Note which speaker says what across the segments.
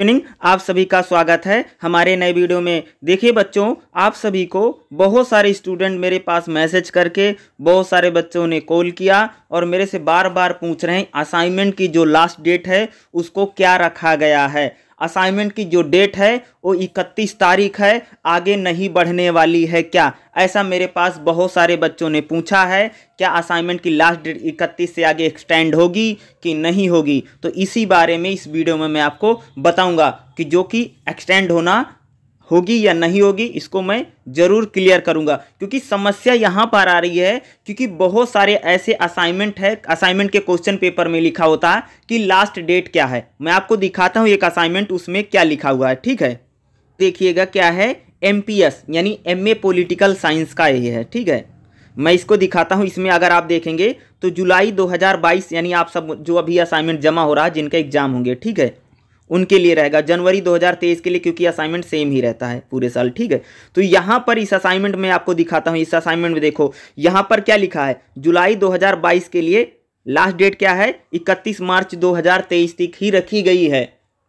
Speaker 1: evening आप सभी का स्वागत है हमारे नए वीडियो में देखिए बच्चों आप सभी को बहुत सारे स्टूडेंट मेरे पास मैसेज करके बहुत सारे बच्चों ने कॉल किया और मेरे से बार बार पूछ रहे हैं असाइनमेंट की जो लास्ट डेट है उसको क्या रखा गया है असाइनमेंट की जो डेट है वो इकतीस तारीख है आगे नहीं बढ़ने वाली है क्या ऐसा मेरे पास बहुत सारे बच्चों ने पूछा है क्या असाइनमेंट की लास्ट डेट इकतीस से आगे एक्सटेंड होगी कि नहीं होगी तो इसी बारे में इस वीडियो में मैं आपको बताऊंगा कि जो कि एक्सटेंड होना होगी या नहीं होगी इसको मैं ज़रूर क्लियर करूंगा क्योंकि समस्या यहाँ पर आ रही है क्योंकि बहुत सारे ऐसे असाइनमेंट है असाइनमेंट के क्वेश्चन पेपर में लिखा होता है कि लास्ट डेट क्या है मैं आपको दिखाता हूँ एक असाइनमेंट उसमें क्या लिखा हुआ है ठीक है देखिएगा क्या है एम यानी एम ए पोलिटिकल साइंस का ये है ठीक है मैं इसको दिखाता हूँ इसमें अगर आप देखेंगे तो जुलाई दो यानी आप सब जो अभी असाइनमेंट जमा हो रहा है जिनका एग्जाम होंगे ठीक है उनके लिए रहेगा जनवरी 2023 के लिए क्योंकि असाइनमेंट सेम ही रहता है पूरे साल ठीक है तो यहाँ पर इस असाइनमेंट में आपको दिखाता हूँ इस असाइनमेंट में देखो यहाँ पर क्या लिखा है जुलाई 2022 के लिए लास्ट डेट क्या है 31 मार्च 2023 तक ही रखी गई है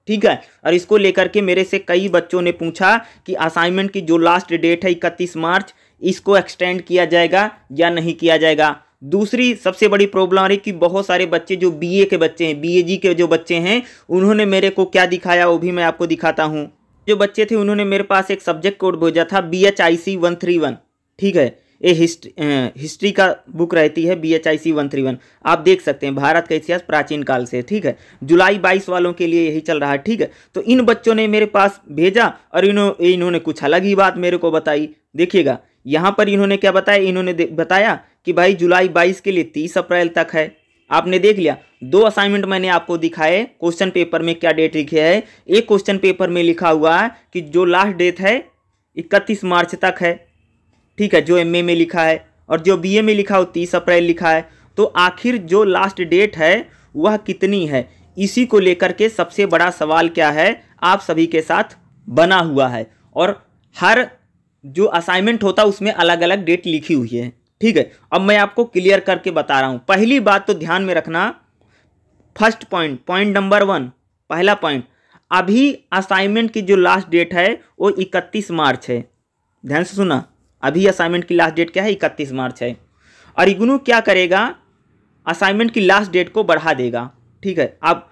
Speaker 1: ठीक है और इसको लेकर के मेरे से कई बच्चों ने पूछा कि असाइनमेंट की जो लास्ट डेट है इकतीस मार्च इसको एक्सटेंड किया जाएगा या नहीं किया जाएगा दूसरी सबसे बड़ी प्रॉब्लम आ रही कि बहुत सारे बच्चे जो बीए के बच्चे हैं बीएजी के जो बच्चे हैं उन्होंने मेरे को क्या दिखाया वो भी मैं आपको दिखाता हूँ जो बच्चे थे उन्होंने मेरे पास एक सब्जेक्ट कोड भेजा था B H I C one three one ठीक है ये हिस्ट, हिस्ट्री का बुक रहती है B H I C one three one आप देख सकते हैं भारत का इतिहास प्राचीन काल से ठीक है जुलाई बाईस वालों के लिए यही चल रहा है ठीक है तो इन बच्चों ने मेरे पास भेजा और इन्हों इन्होंने कुछ अलग ही बात मेरे को बताई देखिएगा यहाँ पर इन्होंने क्या बताया इन्होंने बताया कि भाई जुलाई बाईस के लिए तीस अप्रैल तक है आपने देख लिया दो असाइनमेंट मैंने आपको दिखाए क्वेश्चन पेपर में क्या डेट लिखी है एक क्वेश्चन पेपर में लिखा हुआ है कि जो लास्ट डेट है इकतीस मार्च तक है ठीक है जो एमए में लिखा है और जो बीए में लिखा हो तीस अप्रैल लिखा है तो आखिर जो लास्ट डेट है वह कितनी है इसी को लेकर के सबसे बड़ा सवाल क्या है आप सभी के साथ बना हुआ है और हर जो असाइनमेंट होता है उसमें अलग अलग डेट लिखी हुई है ठीक है अब मैं आपको क्लियर करके बता रहा हूँ पहली बात तो ध्यान में रखना first point point number one पहला पॉइंट अभी असाइनमेंट की जो लास्ट डेट है वो इकतीस मार्च है ध्यान से सुना अभी असाइनमेंट की लास्ट डेट क्या है इकतीस मार्च है और इग्नू क्या करेगा असाइनमेंट की लास्ट डेट को बढ़ा देगा ठीक है अब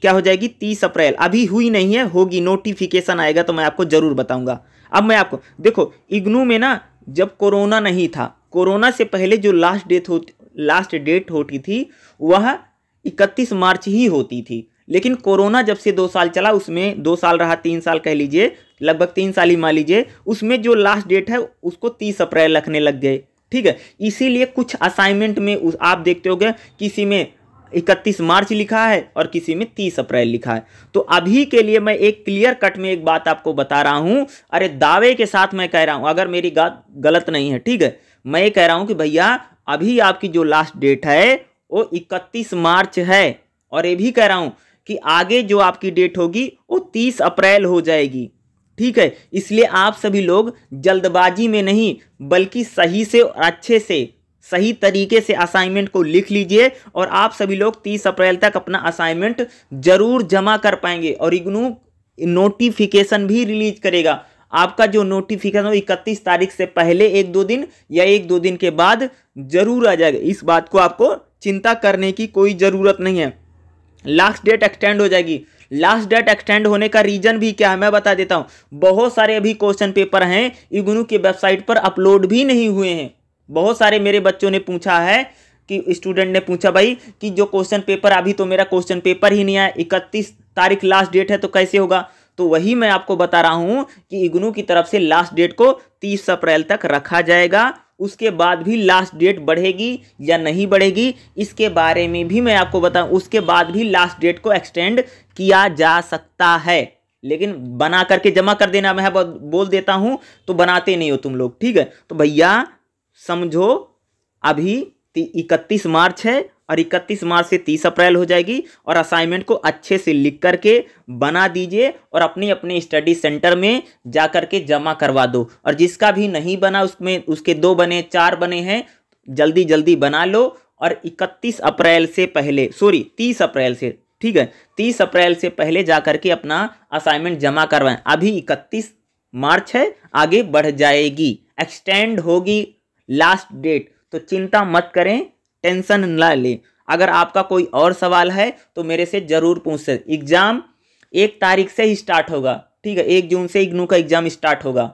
Speaker 1: क्या हो जाएगी तीस अप्रैल अभी हुई नहीं है होगी नोटिफिकेशन आएगा तो मैं आपको ज़रूर बताऊंगा अब मैं आपको देखो इग्नू में ना जब कोरोना नहीं था कोरोना से पहले जो लास्ट डेट हो लास्ट डेट होती थी वह इकतीस मार्च ही होती थी लेकिन कोरोना जब से दो साल चला उसमें दो साल रहा तीन साल कह लीजिए लगभग तीन साल ही मान लीजिए उसमें जो लास्ट डेट है उसको तीस अप्रैल रखने लग गए ठीक है इसीलिए कुछ असाइनमेंट में आप देखते हो गए किसी में इकतीस मार्च लिखा है और किसी में तीस अप्रैल लिखा है तो अभी के लिए मैं एक क्लियर कट में एक बात आपको बता रहा हूँ अरे दावे के साथ मैं कह रहा हूँ अगर मेरी बात गलत नहीं है ठीक है मैं ये कह रहा हूँ कि भैया अभी आपकी जो लास्ट डेट है वो इकतीस मार्च है और ये भी कह रहा हूँ कि आगे जो आपकी डेट होगी वो तीस अप्रैल हो जाएगी ठीक है इसलिए आप सभी लोग जल्दबाजी में नहीं बल्कि सही से और अच्छे से सही तरीके से असाइनमेंट को लिख लीजिए और आप सभी लोग 30 अप्रैल तक अपना असाइनमेंट जरूर जमा कर पाएंगे और इग्नू नोटिफिकेशन भी रिलीज करेगा आपका जो नोटिफिकेशन हो इकतीस तारीख से पहले एक दो दिन या एक दो दिन के बाद जरूर आ जाएगा इस बात को आपको चिंता करने की कोई ज़रूरत नहीं है लास्ट डेट एक्सटेंड हो जाएगी लास्ट डेट एक्सटेंड होने का रीजन भी क्या है मैं बता देता हूँ बहुत सारे अभी क्वेश्चन पेपर हैं इग्नू की वेबसाइट पर अपलोड भी नहीं हुए हैं बहुत सारे मेरे बच्चों ने पूछा है कि स्टूडेंट ने पूछा भाई कि जो क्वेश्चन पेपर अभी तो मेरा क्वेश्चन पेपर ही नहीं आया इकतीस तारीख लास्ट डेट है तो कैसे होगा तो वही मैं आपको बता रहा हूँ कि इग्नू की तरफ से लास्ट डेट को तीस अप्रैल तक रखा जाएगा उसके बाद भी लास्ट डेट बढ़ेगी या नहीं बढ़ेगी इसके बारे में भी मैं आपको बताऊँ उसके बाद भी लास्ट डेट को एक्सटेंड किया जा सकता है लेकिन बना करके जमा कर देना मैं बोल देता हूँ तो बनाते नहीं हो तुम लोग ठीक है तो भैया समझो अभी इकतीस मार्च है और इकतीस मार्च से तीस अप्रैल हो जाएगी और असाइनमेंट को अच्छे से लिख करके बना दीजिए और अपने अपने स्टडी सेंटर में जा कर के जमा करवा दो और जिसका भी नहीं बना उसमें उसके दो बने चार बने हैं जल्दी जल्दी बना लो और इकतीस अप्रैल से पहले सॉरी तीस अप्रैल से ठीक है तीस अप्रैल से पहले जा कर के अपना असाइनमेंट जमा करवाएं अभी इकतीस मार्च है आगे बढ़ जाएगी एक्सटेंड होगी लास्ट डेट तो चिंता मत करें टेंशन ना लें अगर आपका कोई और सवाल है तो मेरे से ज़रूर पूछ सकते एग्ज़ाम एक तारीख से ही स्टार्ट होगा ठीक है एक जून से इग्नू का एग्ज़ाम स्टार्ट होगा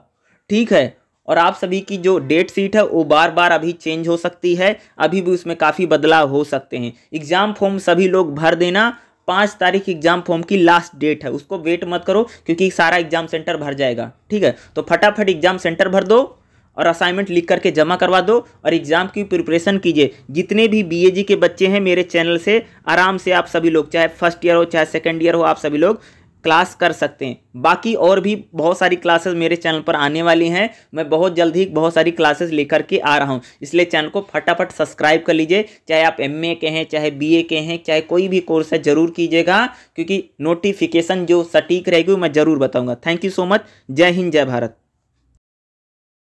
Speaker 1: ठीक है और आप सभी की जो डेट शीट है वो बार बार अभी चेंज हो सकती है अभी भी उसमें काफ़ी बदलाव हो सकते हैं एग्ज़ाम फॉर्म सभी लोग भर देना पाँच तारीख एग्जाम फॉर्म की लास्ट डेट है उसको वेट मत करो क्योंकि सारा एग्जाम सेंटर भर जाएगा ठीक है तो फटाफट एग्जाम सेंटर भर दो और असाइनमेंट लिख करके जमा करवा दो और एग्ज़ाम की प्रिपरेशन कीजिए जितने भी बीएजी के बच्चे हैं मेरे चैनल से आराम से आप सभी लोग चाहे फर्स्ट ईयर हो चाहे सेकेंड ईयर हो आप सभी लोग क्लास कर सकते हैं बाकी और भी बहुत सारी क्लासेस मेरे चैनल पर आने वाली हैं मैं बहुत जल्द ही बहुत सारी क्लासेस लेकर के आ रहा हूं इसलिए चैनल को फटाफट सब्सक्राइब कर लीजिए चाहे आप एमए के हैं चाहे बीए के हैं चाहे कोई भी कोर्स है ज़रूर कीजिएगा क्योंकि नोटिफिकेशन जो सटीक रहेगी मैं ज़रूर बताऊँगा थैंक यू सो मच जय हिंद जय भारत